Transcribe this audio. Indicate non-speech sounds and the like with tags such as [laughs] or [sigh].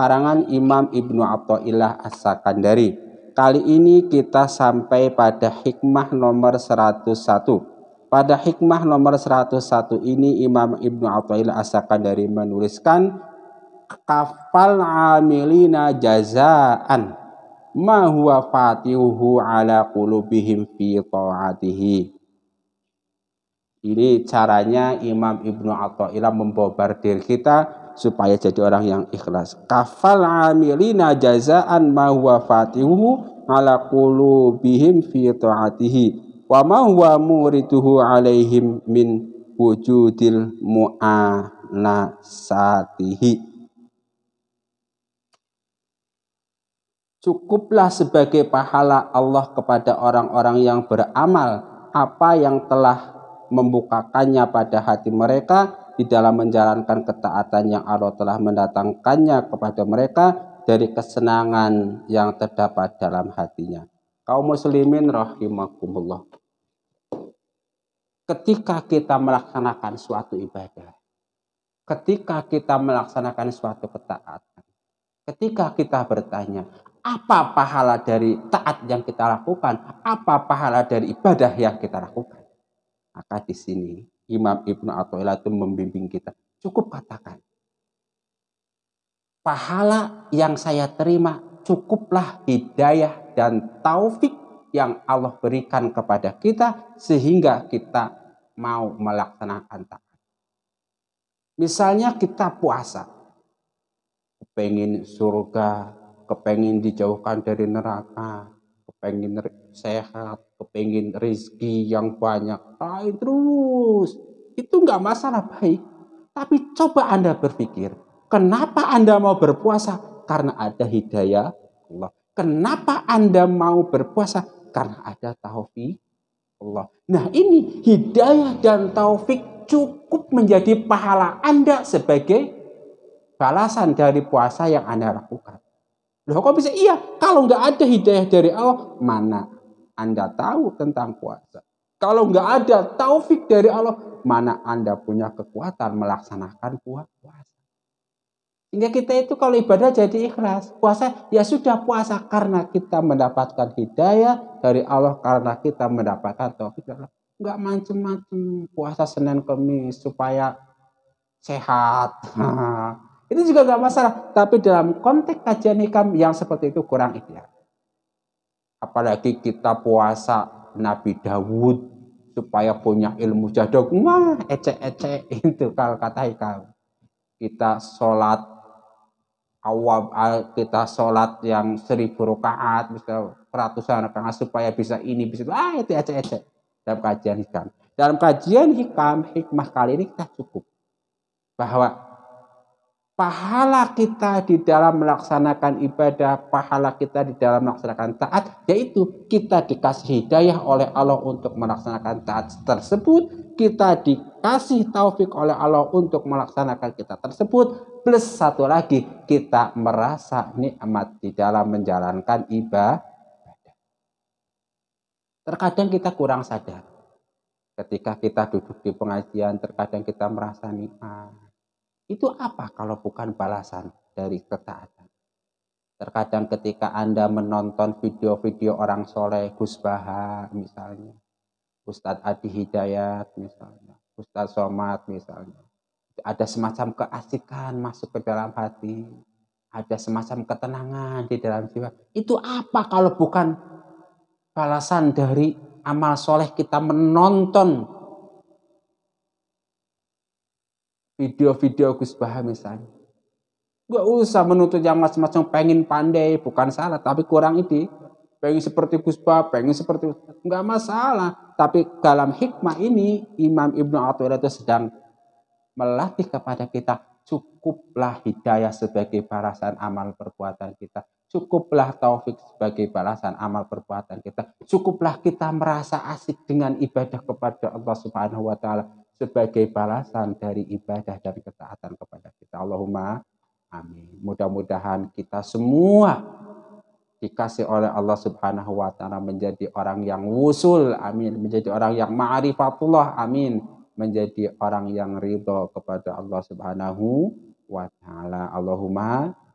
karangan Imam Ibnu Abdullah As-Sakandari. Kali ini kita sampai pada hikmah nomor 101. Pada hikmah nomor 101 ini Imam Ibnu Abdullah As-Sakandari menuliskan kafal amilina jazaan ma huwa fatihuhu ala qulubihim fi ta'atihi. Ini caranya Imam Ibnu Athaillah membobardir kita supaya jadi orang yang ikhlas. Kafal amilina jazaan ma huwa fatihu ala qulubihim fi ta'atihi wa ma huwa murituhu alaihim min wujudil mu'anasatihi. Cukuplah sebagai pahala Allah kepada orang-orang yang beramal apa yang telah membukakannya pada hati mereka di dalam menjalankan ketaatan yang Allah telah mendatangkannya kepada mereka dari kesenangan yang terdapat dalam hatinya. Kaum muslimin rahimakumullah. Ketika kita melaksanakan suatu ibadah, ketika kita melaksanakan suatu ketaatan, ketika kita bertanya, apa pahala dari taat yang kita lakukan, apa pahala dari ibadah yang kita lakukan. Maka di sini Imam Ibnu Athaillah itu membimbing kita. Cukup katakan. Pahala yang saya terima cukuplah hidayah dan taufik yang Allah berikan kepada kita sehingga kita mau melaksanakan taat. Misalnya kita puasa, kepengin surga, kepengin dijauhkan dari neraka, kepengin sehat, kepengen rezeki yang banyak, lain terus. Itu nggak masalah baik. Tapi coba Anda berpikir, kenapa Anda mau berpuasa? Karena ada hidayah Allah. Kenapa Anda mau berpuasa? Karena ada taufik Allah. Nah ini hidayah dan taufik cukup menjadi pahala Anda sebagai balasan dari puasa yang Anda lakukan. Loh kok bisa? Iya, kalau nggak ada hidayah dari Allah, mana anda tahu tentang puasa. Kalau nggak ada taufik dari Allah, mana Anda punya kekuatan melaksanakan puasa. Sehingga kita itu kalau ibadah jadi ikhlas. Puasa, ya sudah puasa karena kita mendapatkan hidayah dari Allah, karena kita mendapatkan taufik dari Allah. Nggak macem-macem puasa Senin Kemis supaya sehat. [laughs] Itu juga nggak masalah. Tapi dalam konteks kajian hikam yang seperti itu kurang ideal. Apalagi kita puasa Nabi Dawud supaya punya ilmu jadok. Wah, ecek-ecek itu kalau kata Hikam. Kita sholat awab eh, kita sholat yang seribu rakaat, bisa ratusan rakaat supaya bisa ini, bisa itu. Ah, itu ecek-ecek dalam kajian Hikam. Dalam kajian Hikam, hikmah kali ini kita cukup. Bahwa pahala kita di dalam melaksanakan ibadah, pahala kita di dalam melaksanakan taat, yaitu kita dikasih hidayah oleh Allah untuk melaksanakan taat tersebut, kita dikasih taufik oleh Allah untuk melaksanakan kita tersebut, plus satu lagi kita merasa nikmat di dalam menjalankan ibadah. Terkadang kita kurang sadar. Ketika kita duduk di pengajian, terkadang kita merasa nikmat itu apa kalau bukan balasan dari ketaatan? Terkadang ketika Anda menonton video-video orang soleh, Gus Baha misalnya, Ustadz Adi Hidayat misalnya, Ustadz Somad misalnya, ada semacam keasikan masuk ke dalam hati, ada semacam ketenangan di dalam jiwa. Itu apa kalau bukan balasan dari amal soleh kita menonton video-video Gus Baha misalnya. Gak usah menuntut yang macam-macam pengen pandai, bukan salah, tapi kurang ide. Pengen seperti Gus Baha, pengen seperti nggak masalah. Tapi dalam hikmah ini Imam Ibnu Athaillah itu sedang melatih kepada kita cukuplah hidayah sebagai barasan amal perbuatan kita. Cukuplah taufik sebagai balasan amal perbuatan kita. Cukuplah kita merasa asik dengan ibadah kepada Allah Subhanahu wa taala sebagai balasan dari ibadah dan ketaatan kepada kita. Allahumma amin. Mudah-mudahan kita semua dikasih oleh Allah Subhanahu wa taala menjadi orang yang wusul, amin, menjadi orang yang ma'rifatullah, amin, menjadi orang yang ridho kepada Allah Subhanahu wa taala. Allahumma